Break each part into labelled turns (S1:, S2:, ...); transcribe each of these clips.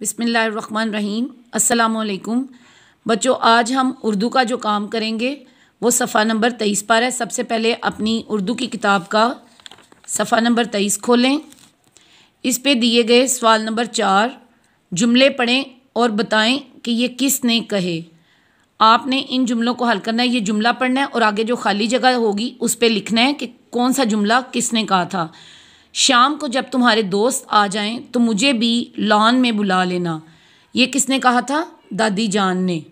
S1: बिसमीम अल्लाम बच्चों आज हम उर्दू का जो काम करेंगे वो सफ़ा नंबर तेईस पर है सबसे पहले अपनी उर्दू की किताब का सफ़ा नंबर तेईस खोलें इस पे दिए गए सवाल नंबर चार जुमले पढ़ें और बताएं कि ये किसने कहे आपने इन जुमलों को हल करना है ये जुमला पढ़ना है और आगे जो खाली जगह होगी उस पर लिखना है कि कौन सा जुमला किसने कहा था शाम को जब तुम्हारे दोस्त आ जाएं तो मुझे भी लॉन में बुला लेना ये किसने कहा था दादी जान ने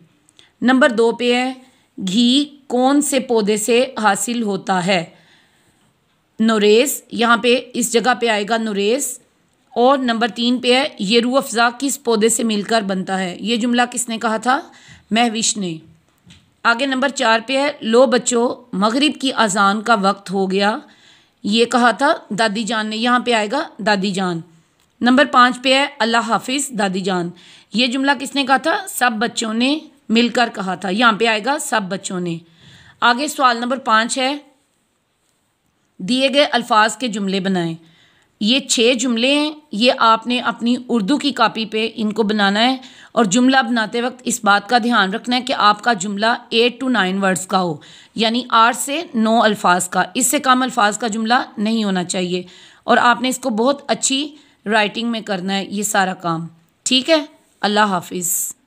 S1: नंबर दो पे है घी कौन से पौधे से हासिल होता है नोरेस यहाँ पे इस जगह पे आएगा नोरेस और नंबर तीन पे है ये रू अफ़ज़ा किस पौधे से मिलकर बनता है ये जुमला किसने कहा था महविश ने आगे नंबर चार पे है लो बच्चों मगरिब की अजान का वक्त हो गया ये कहा था दादी जान ने यहाँ पे आएगा दादी जान नंबर पाँच पे है अल्लाह हाफिज दादी जान ये जुमला किसने कहा था सब बच्चों ने मिलकर कहा था यहाँ पे आएगा सब बच्चों ने आगे सवाल नंबर पाँच है दिए गए अल्फाज के जुमले बनाएं ये छः जुमले हैं ये आपने अपनी उर्दू की कापी पे इनको बनाना है और जुमला बनाते वक्त इस बात का ध्यान रखना है कि आपका जुमला एट टू नाइन वर्ड्स का हो यानी आठ से नौ अल्फाज का इससे कम अल्फाज का जुमला नहीं होना चाहिए और आपने इसको बहुत अच्छी राइटिंग में करना है ये सारा काम ठीक है अल्लाह हाफिज़